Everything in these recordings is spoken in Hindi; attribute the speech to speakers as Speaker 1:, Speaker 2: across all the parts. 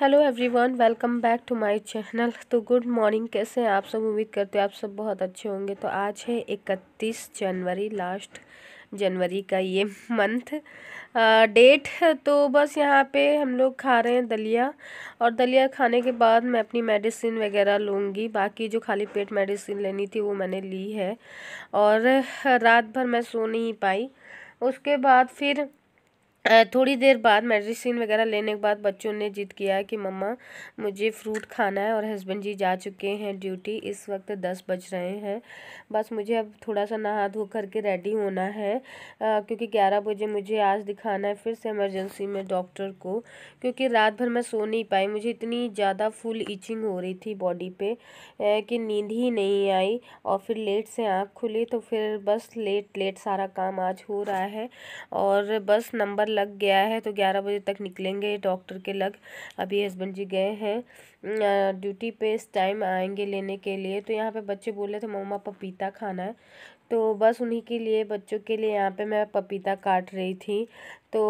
Speaker 1: hello everyone welcome back to my channel तो गुड मॉर्निंग कैसे हैं आप सब उम्मीद करते हो आप सब बहुत अच्छे होंगे तो आज है इकतीस जनवरी लास्ट जनवरी का ये मंथ डेट तो बस यहाँ पे हम लोग खा रहे हैं दलिया और दलिया खाने के बाद मैं अपनी मेडिसिन वगैरह लूँगी बाकी जो खाली पेट मेडिसिन लेनी थी वो मैंने ली है और रात भर मैं सो नहीं पाई उसके बाद फिर थोड़ी देर बाद मेडिसिन वगैरह लेने के बाद बच्चों ने जिद किया कि मम्मा मुझे फ्रूट खाना है और हस्बैंड जी जा चुके हैं ड्यूटी इस वक्त दस बज रहे हैं बस मुझे अब थोड़ा सा नहा धो करके रेडी होना है आ, क्योंकि ग्यारह बजे मुझे आज दिखाना है फिर से इमरजेंसी में डॉक्टर को क्योंकि रात भर मैं सो नहीं पाई मुझे इतनी ज़्यादा फुल ईचिंग हो रही थी बॉडी पर कि नींद ही नहीं आई और फिर लेट से आँख खुली तो फिर बस लेट लेट सारा काम आज हो रहा है और बस नंबर लग गया है तो ग्यारह बजे तक निकलेंगे डॉक्टर के लग अभी हस्बैंड जी गए हैं ड्यूटी पे इस टाइम आएंगे लेने के लिए तो यहाँ पे बच्चे बोल रहे थे मम्मा पपीता खाना है तो बस उन्हीं के लिए बच्चों के लिए यहाँ पे मैं पपीता काट रही थी तो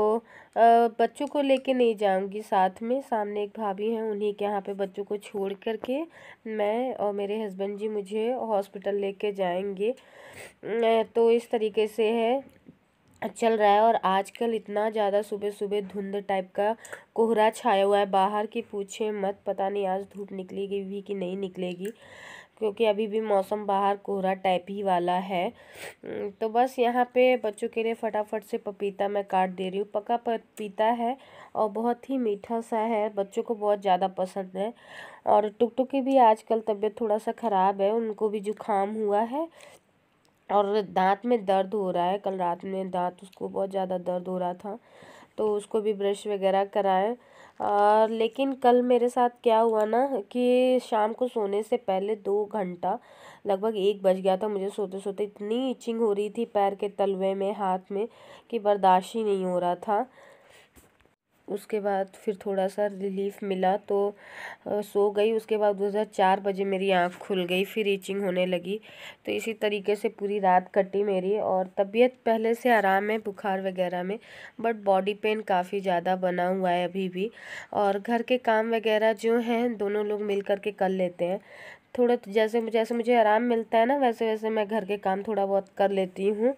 Speaker 1: बच्चों को लेके नहीं जाऊँगी साथ में सामने एक भाभी हैं उन्हीं के यहाँ पे बच्चों को छोड़ कर के मैं और मेरे हस्बैंड जी मुझे हॉस्पिटल लेके जाएंगे तो इस तरीके से है चल रहा है और आजकल इतना ज़्यादा सुबह सुबह धुंध टाइप का कोहरा छाया हुआ है बाहर की पूछे मत पता नहीं आज धूप निकलेगी भी कि नहीं निकलेगी क्योंकि अभी भी मौसम बाहर कोहरा टाइप ही वाला है तो बस यहाँ पे बच्चों के लिए फटाफट से पपीता मैं काट दे रही हूँ पका पपीता है और बहुत ही मीठा सा है बच्चों को बहुत ज़्यादा पसंद है और टुक की भी आजकल तबीयत थोड़ा सा ख़राब है उनको भी जुकाम हुआ है और दाँत में दर्द हो रहा है कल रात में दाँत उसको बहुत ज़्यादा दर्द हो रहा था तो उसको भी ब्रश वगैरह कराएं और लेकिन कल मेरे साथ क्या हुआ ना कि शाम को सोने से पहले दो घंटा लगभग एक बज गया था मुझे सोते सोते इतनी इचिंग हो रही थी पैर के तलवे में हाथ में कि बर्दाश्त ही नहीं हो रहा था उसके बाद फिर थोड़ा सा रिलीफ़ मिला तो सो गई उसके बाद दो हज़ार चार बजे मेरी आँख खुल गई फिर इचिंग होने लगी तो इसी तरीके से पूरी रात कटी मेरी और तबीयत पहले से आराम है बुखार वगैरह में बट बॉडी पेन काफ़ी ज़्यादा बना हुआ है अभी भी और घर के काम वगैरह जो हैं दोनों लोग मिल करके कर लेते हैं थोड़ा तो जैसे जैसे मुझे आराम मिलता है ना वैसे वैसे मैं घर के काम थोड़ा बहुत कर लेती हूँ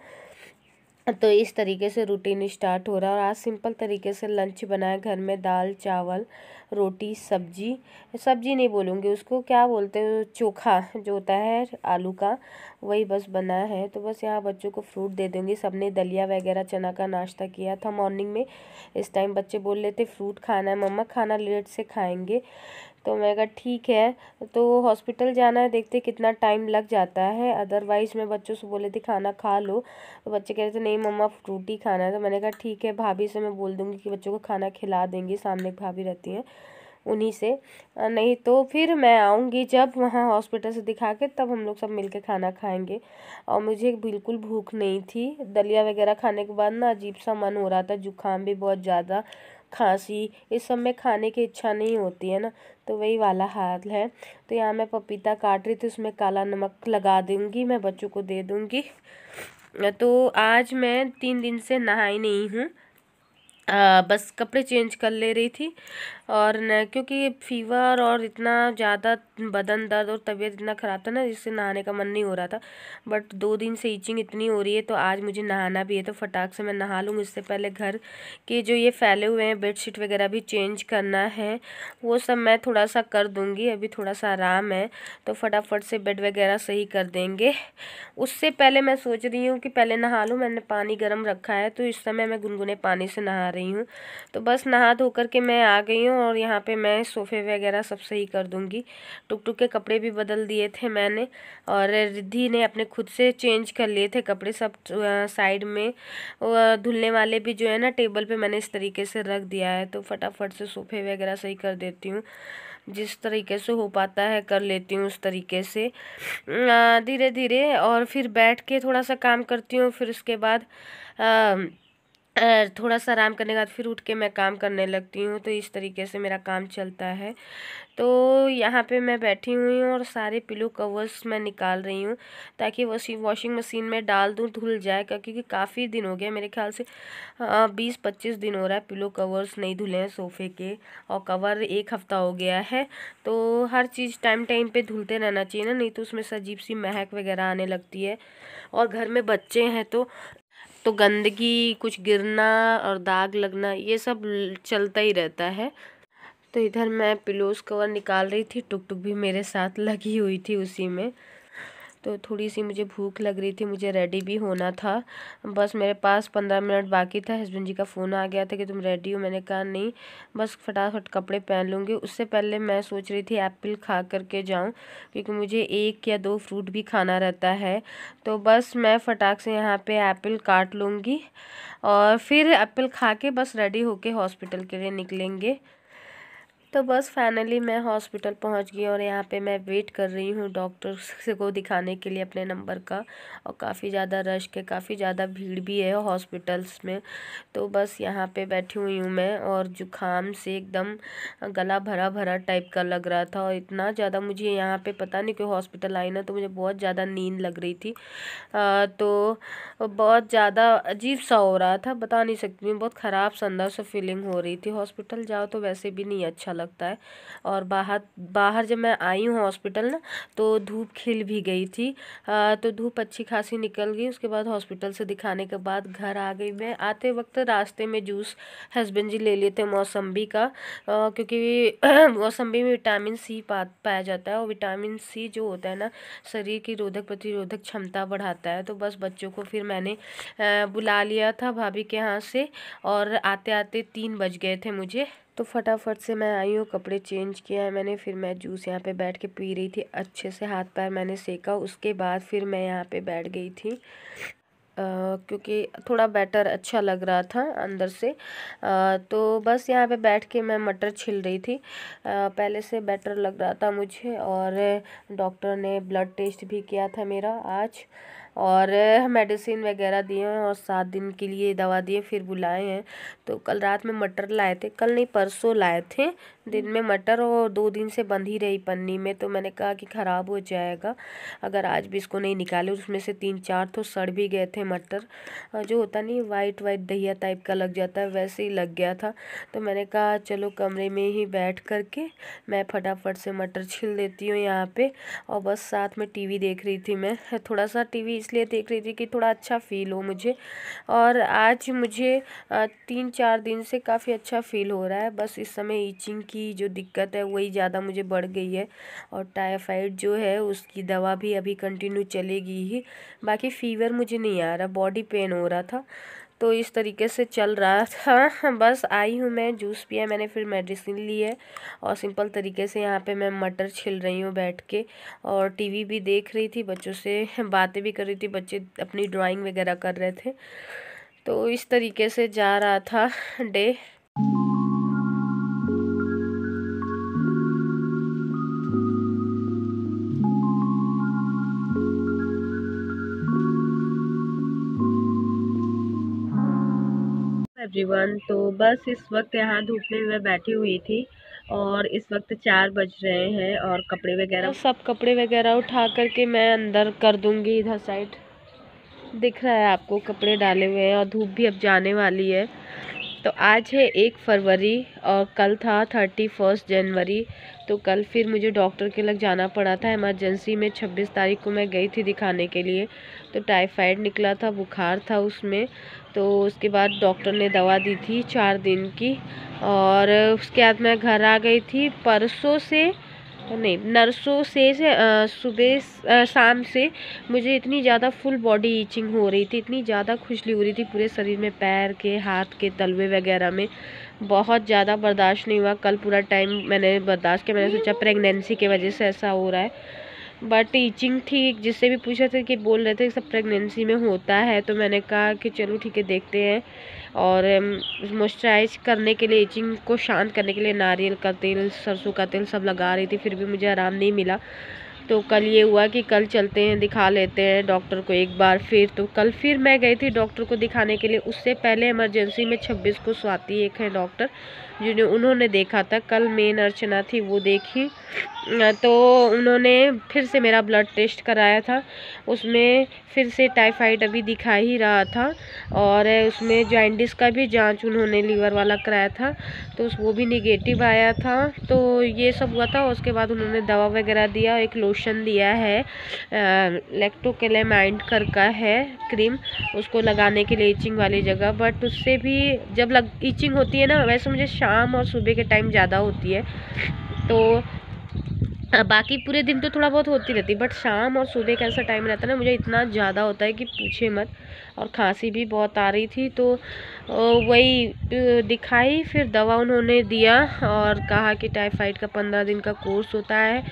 Speaker 1: तो इस तरीके से रूटीन स्टार्ट हो रहा है और आज सिंपल तरीके से लंच बनाया घर में दाल चावल रोटी सब्जी सब्जी नहीं बोलूँगी उसको क्या बोलते हैं चोखा जो होता है आलू का वही बस बना है तो बस यहाँ बच्चों को फ्रूट दे दूँगी सबने दलिया वगैरह चना का नाश्ता किया था मॉर्निंग में इस टाइम बच्चे बोल रहे थे फ्रूट खाना है मम्मा खाना लेट से खाएँगे तो मैं कहा ठीक है तो हॉस्पिटल जाना है देखते कितना टाइम लग जाता है अदरवाइज़ मैं बच्चों से बोले थे खाना खा लो तो बच्चे कह रहे थे नहीं मम्मा रोटी खाना है तो मैंने कहा ठीक है भाभी से मैं बोल दूँगी कि बच्चों को खाना खिला देंगी सामने भाभी रहती हैं उन्हीं से नहीं तो फिर मैं आऊँगी जब वहाँ हॉस्पिटल से दिखा के तब हम लोग सब मिलके खाना खाएंगे और मुझे बिल्कुल भूख नहीं थी दलिया वगैरह खाने के बाद ना अजीब सा मन हो रहा था जुकाम भी बहुत ज़्यादा खांसी इस सब में खाने की इच्छा नहीं होती है ना तो वही वाला हाल है तो यहाँ मैं पपीता काट रही थी उसमें काला नमक लगा दूँगी मैं बच्चों को दे दूँगी तो आज मैं तीन दिन से नहाई नहीं हूँ आ, बस कपड़े चेंज कर ले रही थी और न क्योंकि फीवर और इतना ज़्यादा बदन दर्द और तबीयत इतना ख़राब था ना जिससे नहाने का मन नहीं हो रहा था बट दो दिन से इचिंग इतनी हो रही है तो आज मुझे नहाना भी है तो फटाक से मैं नहा लूँगी इससे पहले घर के जो ये फैले हुए हैं बेडशीट वगैरह भी चेंज करना है वो सब मैं थोड़ा सा कर दूँगी अभी थोड़ा सा आराम है तो फटाफट से बेड वगैरह सही कर देंगे उससे पहले मैं सोच रही हूँ कि पहले नहा लूँ मैंने पानी गर्म रखा है तो इस समय मैं गुनगुने पानी से नहा रही रही हूँ तो बस नहा धो कर के मैं आ गई हूँ और यहाँ पे मैं सोफ़े वगैरह सब सही कर दूँगी टुक टुक के कपड़े भी बदल दिए थे मैंने और रिद्धि ने अपने खुद से चेंज कर लिए थे कपड़े सब साइड में धुलने वाले भी जो है ना टेबल पर मैंने इस तरीके से रख दिया है तो फटाफट से सोफ़े वगैरह सही कर देती हूँ जिस तरीके से हो पाता है कर लेती हूँ उस तरीके से धीरे धीरे और फिर बैठ के थोड़ा सा काम करती हूँ फिर उसके बाद आ, थोड़ा सा आराम करने के बाद फिर उठ के मैं काम करने लगती हूँ तो इस तरीके से मेरा काम चलता है तो यहाँ पे मैं बैठी हुई हूँ और सारे पिलो कवर्स मैं निकाल रही हूँ ताकि वॉशिंग वॉशिंग मशीन में डाल दूँ धुल जाए क्योंकि काफ़ी दिन हो गया मेरे ख्याल से बीस पच्चीस दिन हो रहा है पिलो कवर्स नहीं धुले हैं सोफ़े के और कवर एक हफ़्ता हो गया है तो हर चीज़ टाइम टाइम पर धुलते रहना चाहिए ना नहीं तो उसमें से अजीब सी महक वगैरह आने लगती है और घर में बच्चे हैं तो तो गंदगी कुछ गिरना और दाग लगना ये सब चलता ही रहता है तो इधर मैं पिलोज कवर निकाल रही थी टुक टुक भी मेरे साथ लगी हुई थी उसी में तो थोड़ी सी मुझे भूख लग रही थी मुझे रेडी भी होना था बस मेरे पास पंद्रह मिनट बाकी था हस्बैंड जी का फ़ोन आ गया था कि तुम रेडी हो मैंने कहा नहीं बस फटाफट कपड़े पहन लूँगी उससे पहले मैं सोच रही थी एप्पल खा करके जाऊँ क्योंकि मुझे एक या दो फ्रूट भी खाना रहता है तो बस मैं फटाक से यहाँ पर एप्पल काट लूँगी और फिर एप्पल खा के बस रेडी होके हॉस्पिटल के लिए निकलेंगे तो बस फाइनली मैं हॉस्पिटल पहुंच गई और यहाँ पे मैं वेट कर रही हूँ डॉक्टर को दिखाने के लिए अपने नंबर का और काफ़ी ज़्यादा रश के काफ़ी ज़्यादा भीड़ भी है हॉस्पिटल्स में तो बस यहाँ पे बैठी हुई हूँ मैं और जुखाम से एकदम गला भरा भरा टाइप का लग रहा था और इतना ज़्यादा मुझे यहाँ पर पता नहीं क्यों हॉस्पिटल आई ना तो मुझे बहुत ज़्यादा नींद लग रही थी आ, तो बहुत ज़्यादा अजीब सा हो रहा था बता नहीं सकती बहुत ख़राब संदा सा फीलिंग हो रही थी हॉस्पिटल जाओ तो वैसे भी नहीं अच्छा लगता है और बाहर बाहर जब मैं आई हूँ हॉस्पिटल ना तो धूप खिल भी गई थी आ, तो धूप अच्छी खासी निकल गई उसके बाद हॉस्पिटल से दिखाने के बाद घर आ गई मैं आते वक्त रास्ते में जूस हस्बैंड जी ले लेते मौसम्बी का आ, क्योंकि मौसम्बी में विटामिन सी पा पाया जाता है और विटामिन सी जो होता है ना शरीर की रोधक प्रतिरोधक क्षमता बढ़ाता है तो बस बच्चों को फिर मैंने बुला लिया था भाभी के यहाँ से और आते आते तीन बज गए थे मुझे तो फटाफट से मैं आई हूँ कपड़े चेंज किया है मैंने फिर मैं जूस यहाँ पे बैठ के पी रही थी अच्छे से हाथ पैर मैंने सेका उसके बाद फिर मैं यहाँ पे बैठ गई थी आ, क्योंकि थोड़ा बैटर अच्छा लग रहा था अंदर से आ, तो बस यहाँ पे बैठ के मैं मटर छिल रही थी आ, पहले से बैटर लग रहा था मुझे और डॉक्टर ने ब्लड टेस्ट भी किया था मेरा आज और मेडिसिन वगैरह दिए हैं और सात दिन के लिए दवा दिए फिर बुलाए हैं तो कल रात में मटर लाए थे कल नहीं परसों लाए थे दिन में मटर और दो दिन से बंद ही रही पन्नी में तो मैंने कहा कि ख़राब हो जाएगा अगर आज भी इसको नहीं निकाले उसमें से तीन चार तो सड़ भी गए थे मटर जो होता नहीं वाइट वाइट दहिया टाइप का लग जाता है वैसे ही लग गया था तो मैंने कहा चलो कमरे में ही बैठ करके मैं फटाफट से मटर छील देती हूँ यहाँ पर और बस साथ में टी देख रही थी मैं थोड़ा सा टी इसलिए देख रही थी कि थोड़ा अच्छा फ़ील हो मुझे और आज मुझे तीन चार दिन से काफ़ी अच्छा फ़ील हो रहा है बस इस समय ईचिंग की जो दिक्कत है वही ज़्यादा मुझे बढ़ गई है और टाइफाइड जो है उसकी दवा भी अभी कंटिन्यू चलेगी ही बाकी फ़ीवर मुझे नहीं आ रहा बॉडी पेन हो रहा था तो इस तरीके से चल रहा था बस आई हूँ मैं जूस पिया मैंने फिर मेडिसिन ली है और सिंपल तरीके से यहाँ पे मैं मटर छिल रही हूँ बैठ के और टीवी भी देख रही थी बच्चों से बातें भी कर रही थी बच्चे अपनी ड्राइंग वगैरह कर रहे थे तो इस तरीके से जा रहा था डे एवरीवन तो बस इस वक्त यहाँ धूप में मैं बैठी हुई थी और इस वक्त चार बज रहे हैं और कपड़े वगैरह सब कपड़े वगैरह उठा करके मैं अंदर कर दूँगी इधर साइड दिख रहा है आपको कपड़े डाले हुए हैं और धूप भी अब जाने वाली है तो आज है एक फरवरी और कल था थर्टी फर्स्ट जनवरी तो कल फिर मुझे डॉक्टर के लग जाना पड़ा था इमरजेंसी में छब्बीस तारीख को मैं गई थी दिखाने के लिए तो टाइफाइड निकला था बुखार था उसमें तो उसके बाद डॉक्टर ने दवा दी थी चार दिन की और उसके बाद मैं घर आ गई थी परसों से नहीं नर्सों से, से सुबह शाम से मुझे इतनी ज़्यादा फुल बॉडी ईचिंग हो रही थी इतनी ज़्यादा खुजली हो रही थी पूरे शरीर में पैर के हाथ के तलवे वगैरह में बहुत ज़्यादा बर्दाश्त नहीं हुआ कल पूरा टाइम मैंने बर्दाश्त किया मैंने सोचा प्रेगनेंसी के वजह से ऐसा हो रहा है बट टीचिंग थी जिससे भी पूछा था कि बोल रहे थे सब प्रेगनेंसी में होता है तो मैंने कहा कि चलो ठीक है देखते हैं और मॉइस्चराइज um, करने के लिए इचिंग को शांत करने के लिए नारियल का तेल सरसों का तेल सब लगा रही थी फिर भी मुझे आराम नहीं मिला तो कल ये हुआ कि कल चलते हैं दिखा लेते हैं डॉक्टर को एक बार फिर तो कल फिर मैं गई थी डॉक्टर को दिखाने के लिए उससे पहले इमरजेंसी में छब्बीस को स्वाति एक है डॉक्टर जिन्हें उन्होंने देखा था कल मेन अर्चना थी वो देखी तो उन्होंने फिर से मेरा ब्लड टेस्ट कराया था उसमें फिर से टाइफाइड अभी दिखा ही रहा था और उसमें जॉइंडिस का भी जांच उन्होंने लीवर वाला कराया था तो वो भी निगेटिव आया था तो ये सब हुआ था उसके बाद उन्होंने दवा वगैरह दिया एक लोशन लोशन दिया है लेक्टोकेलेमाइंड कर का है क्रीम उसको लगाने के लिए इचिंग वाली जगह बट उससे भी जब लग इचिंग होती है ना वैसे मुझे शाम और सुबह के टाइम ज़्यादा होती है तो बाकी पूरे दिन तो थोड़ा बहुत होती रहती बट शाम और सुबह का ऐसा टाइम रहता है ना मुझे इतना ज़्यादा होता है कि पूछे मत और खांसी भी बहुत आ रही थी तो वही दिखाई फिर दवा उन्होंने दिया और कहा कि टाइफाइड का पंद्रह दिन का कोर्स होता है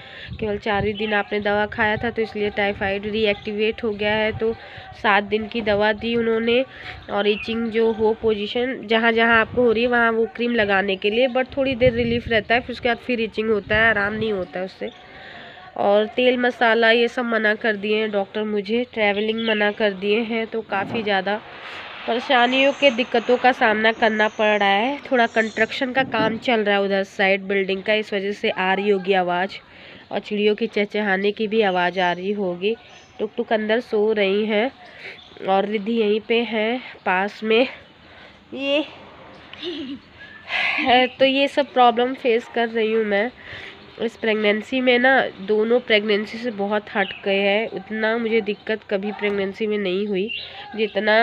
Speaker 1: केवल चार ही दिन आपने दवा खाया था तो इसलिए टाइफाइड रीएक्टिवेट हो गया है तो सात दिन की दवा दी उन्होंने और इचिंग जो हो पोजिशन जहाँ जहाँ आपको हो रही है वहाँ वो क्रीम लगाने के लिए बट थोड़ी देर रिलीफ रहता है फिर उसके बाद फिर इचिंग होता है आराम नहीं होता है उससे और तेल मसाला ये सब मना कर दिए हैं डॉक्टर मुझे ट्रैवलिंग मना कर दिए हैं तो काफ़ी ज़्यादा परेशानियों के दिक्कतों का सामना करना पड़ रहा है थोड़ा कंस्ट्रक्शन का काम चल रहा है उधर साइड बिल्डिंग का इस वजह से आ रही होगी आवाज़ और चिड़ियों की चहचहाने की भी आवाज़ आ रही होगी टुक टुक अंदर सो रही हैं और रिद्धि यहीं पे हैं पास में ये तो ये सब प्रॉब्लम फेस कर रही हूँ मैं इस प्रेगनेंसी में ना दोनों प्रेगनेंसी से बहुत हट गए हैं उतना मुझे दिक्कत कभी प्रेगनेंसी में नहीं हुई जितना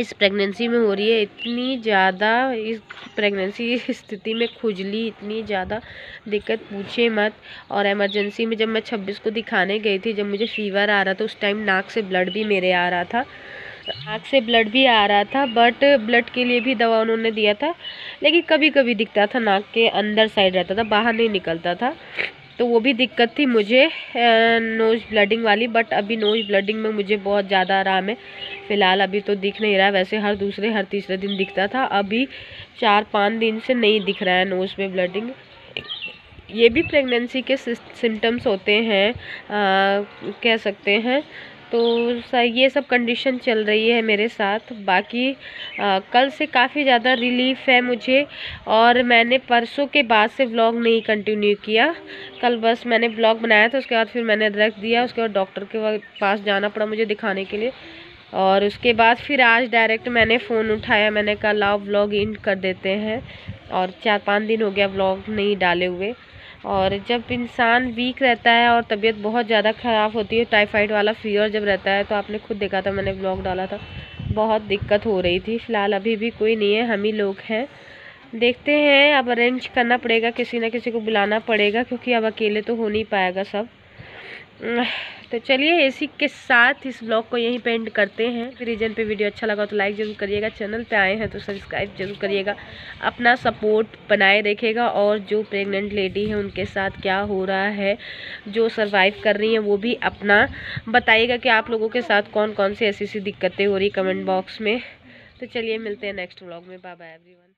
Speaker 1: इस प्रेगनेंसी में हो रही है इतनी ज़्यादा इस प्रेगनेंसी स्थिति में खुजली इतनी ज़्यादा दिक्कत पूछे मत और इमरजेंसी में जब मैं 26 को दिखाने गई थी जब मुझे फीवर आ रहा था उस टाइम नाक से ब्लड भी मेरे आ रहा था आँख से ब्लड भी आ रहा था बट ब्लड के लिए भी दवा उन्होंने दिया था लेकिन कभी कभी दिखता था नाक के अंदर साइड रहता था बाहर नहीं निकलता था तो वो भी दिक्कत थी मुझे नोज ब्लडिंग वाली बट अभी नोज ब्लडिंग में मुझे बहुत ज़्यादा आराम है फ़िलहाल अभी तो दिख नहीं रहा वैसे हर दूसरे हर तीसरे दिन दिखता था अभी चार पाँच दिन से नहीं दिख रहा है नोज़ में ब्लडिंग ये भी प्रेगनेंसी के सिम्टम्स होते हैं आ, कह सकते हैं तो ये सब कंडीशन चल रही है मेरे साथ बाकी आ, कल से काफ़ी ज़्यादा रिलीफ है मुझे और मैंने परसों के बाद से व्लॉग नहीं कंटिन्यू किया कल बस मैंने व्लॉग बनाया था उसके बाद फिर मैंने रख दिया उसके बाद डॉक्टर के पास जाना पड़ा मुझे दिखाने के लिए और उसके बाद फिर आज डायरेक्ट मैंने फ़ोन उठाया मैंने कहा लाओ व्लॉग इन कर देते हैं और चार पाँच दिन हो गया व्लॉग नहीं डाले हुए और जब इंसान वीक रहता है और तबीयत बहुत ज़्यादा ख़राब होती है टाइफाइड वाला फीवर जब रहता है तो आपने खुद देखा था मैंने ब्लॉग डाला था बहुत दिक्कत हो रही थी फ़िलहाल अभी भी कोई नहीं है हम ही लोग हैं देखते हैं अब अरेंज करना पड़ेगा किसी ना किसी को बुलाना पड़ेगा क्योंकि अब अकेले तो हो नहीं पाएगा सब तो चलिए इसी के साथ इस ब्लॉग को यहीं पेंट करते हैं रीजन पे वीडियो अच्छा लगा तो लाइक ज़रूर करिएगा चैनल पे आए हैं तो सब्सक्राइब जरूर करिएगा अपना सपोर्ट बनाए रखेगा और जो प्रेग्नेंट लेडी है उनके साथ क्या हो रहा है जो सर्वाइव कर रही हैं वो भी अपना बताइएगा कि आप लोगों के साथ कौन कौन सी ऐसी ऐसी दिक्कतें हो रही कमेंट बॉक्स में तो चलिए मिलते हैं नेक्स्ट ब्लॉग में बाबा एवरी